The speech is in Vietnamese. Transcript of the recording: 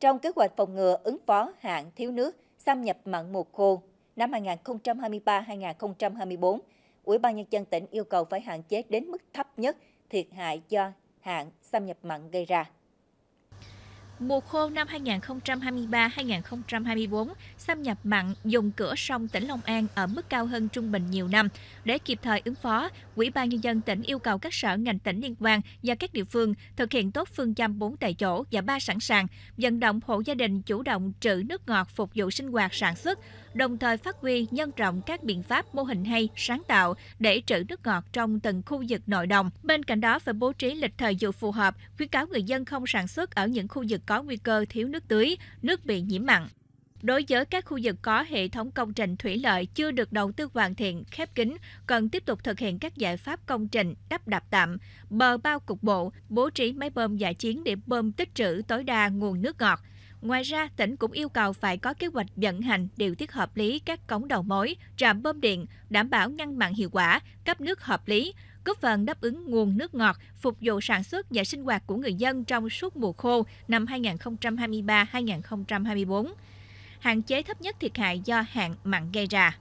Trong kế hoạch phòng ngừa ứng phó hạn thiếu nước, xâm nhập mặn mùa khô năm 2023-2024, Ủy ban Nhân dân tỉnh yêu cầu phải hạn chế đến mức thấp nhất thiệt hại do hạn xâm nhập mặn gây ra. Mùa khô năm 2023-2024, xâm nhập mặn dùng cửa sông tỉnh Long An ở mức cao hơn trung bình nhiều năm. Để kịp thời ứng phó, Ủy ban Nhân dân tỉnh yêu cầu các sở ngành tỉnh liên quan và các địa phương thực hiện tốt phương châm 4 tại chỗ và 3 sẵn sàng, vận động hộ gia đình chủ động trữ nước ngọt phục vụ sinh hoạt sản xuất, đồng thời phát huy nhân rộng các biện pháp mô hình hay, sáng tạo để trữ nước ngọt trong từng khu vực nội đồng. Bên cạnh đó phải bố trí lịch thời vụ phù hợp, khuyến cáo người dân không sản xuất ở những khu vực có nguy cơ thiếu nước tưới, nước bị nhiễm mặn. Đối với các khu vực có hệ thống công trình thủy lợi chưa được đầu tư hoàn thiện, khép kín, cần tiếp tục thực hiện các giải pháp công trình đắp đạp tạm, bờ bao cục bộ, bố trí máy bơm giải chiến để bơm tích trữ tối đa nguồn nước ngọt. Ngoài ra, tỉnh cũng yêu cầu phải có kế hoạch vận hành điều tiết hợp lý các cống đầu mối, trạm bơm điện, đảm bảo ngăn mặn hiệu quả, cấp nước hợp lý, góp phần đáp ứng nguồn nước ngọt, phục vụ sản xuất và sinh hoạt của người dân trong suốt mùa khô năm 2023-2024 hạn chế thấp nhất thiệt hại do hạn mặn gây ra.